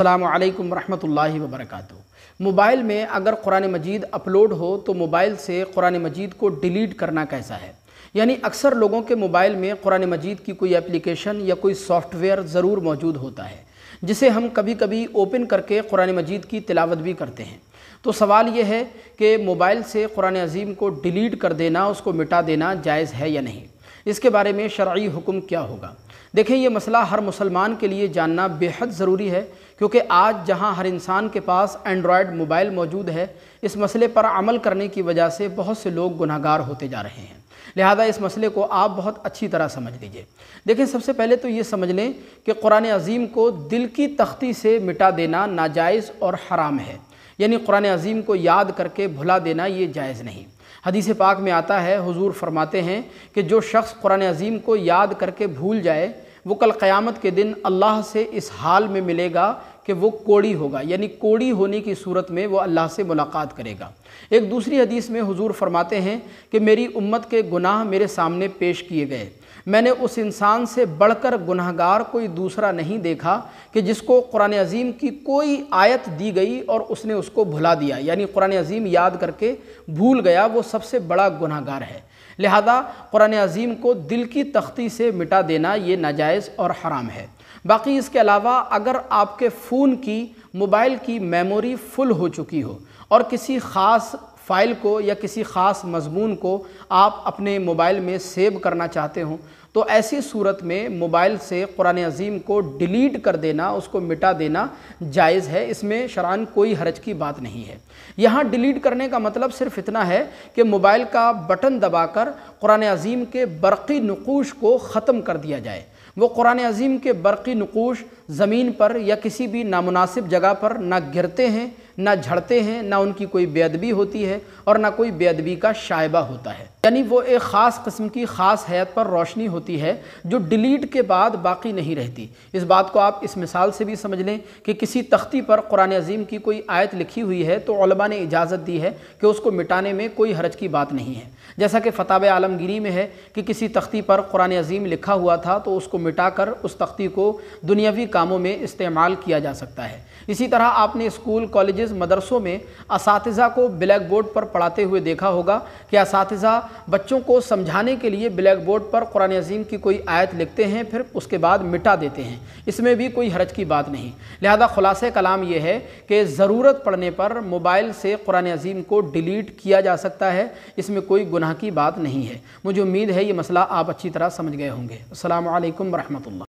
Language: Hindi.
अल्लाम वरहमल वबरक मोबाइल में अगर कुरान मजीद अपलोड हो तो मोबाइल से कुरान मजीद को डिलीट करना कैसा है यानी अक्सर लोगों के मोबाइल में कुरान मजीद की कोई एप्लीकेशन या कोई सॉफ्टवेयर ज़रूर मौजूद होता है जिसे हम कभी कभी ओपन करके कुरान मजीद की तिलावत भी करते हैं तो सवाल यह है कि मोबाइल से कुरान अजीम को डिलीट कर देना उसको मिटा देना जायज़ है या नहीं इसके बारे में शर्य हुक्म क्या होगा देखें ये मसला हर मुसलमान के लिए जानना बेहद ज़रूरी है क्योंकि आज जहां हर इंसान के पास एंड्रॉयड मोबाइल मौजूद है इस मसले पर अमल करने की वजह से बहुत से लोग गुनागार होते जा रहे हैं लिहाजा इस मसले को आप बहुत अच्छी तरह समझ लीजिए देखें सबसे पहले तो ये समझ लें कि कुरान अजीम को दिल की तख्ती से मिटा देना नाजायज़ और हराम है यानी कुरान अजीम को याद करके भुला देना ये जायज़ नहीं हदीस पाक में आता है हुजूर फरमाते हैं कि जो शख्स कुरान अजीम को याद करके भूल जाए वो कल क़यामत के दिन अल्लाह से इस हाल में मिलेगा कि वो कोड़ी होगा यानी कोड़ी होने की सूरत में वो अल्लाह से मुलाकात करेगा एक दूसरी हदीस में हुजूर फरमाते हैं कि मेरी उम्मत के गुनाह मेरे सामने पेश किए गए मैंने उस इंसान से बढ़कर गुनाहगार कोई दूसरा नहीं देखा कि जिसको कुरान अजीम की कोई आयत दी गई और उसने उसको भुला दिया यानी कुरान अजीम याद करके भूल गया वो सबसे बड़ा गुनाहगार है लिहाजा कुरान अजीम को दिल की तख्ती से मिटा देना ये नाजायज़ और हराम है बाकी इसके अलावा अगर आपके फ़ोन की मोबाइल की मेमोरी फुल हो चुकी हो और किसी ख़ास फ़ाइल को या किसी ख़ास मजमून को आप अपने मोबाइल में सेव करना चाहते हों तो ऐसी सूरत में मोबाइल से कुरान अजीम को डिलीट कर देना उसको मिटा देना जायज़ है इसमें शरान कोई हरज की बात नहीं है यहाँ डिलीट करने का मतलब सिर्फ इतना है कि मोबाइल का बटन दबाकर कुरान अजीम के बरक़ी नकूश को ख़त्म कर दिया जाए वो कुरान अजीम के बरक़ी नकूश ज़मीन पर या किसी भी नामुनासिब जगह पर ना गिरते हैं ना झड़ते हैं ना उनकी कोई बेअदबी होती है और ना कोई बेअदबी का शायबा होता है यानी वो एक ख़ास कस्म की ख़ास हैत पर रोशनी होती है जो डिलीट के बाद बाकी नहीं रहती इस बात को आप इस मिसाल से भी समझ लें कि किसी तख्ती पर कुरान अजीम की कोई आयत लिखी हुई है तो लबा ने इजाज़त दी है कि उसको मिटाने में कोई हरज की बात नहीं है जैसा कि फ़ताब आलमगिरी में है कि किसी तख्ती पर कुरान अजीम लिखा हुआ था तो उसको मिटा कर उस तख्ती को दुनियावी कामों में इस्तेमाल किया जा सकता है इसी तरह आपने स्कूल कॉलेजेस मदरसों में इस को ब्लैक बोर्ड पर पढ़ाते हुए देखा होगा कि इस बच्चों को समझाने के लिए ब्लैक बोर्ड पर कुरान अजीम की कोई आयत लिखते हैं फिर उसके बाद मिटा देते हैं इसमें भी कोई हरज की बात नहीं लिहाजा खुलास कलाम यह है कि ज़रूरत पड़ने पर मोबाइल से कुरान अजीम को डिलीट किया जा सकता है इसमें कोई गुनाह की बात नहीं है मुझे उम्मीद है ये मसला आप अच्छी तरह समझ गए होंगे असल वरहमल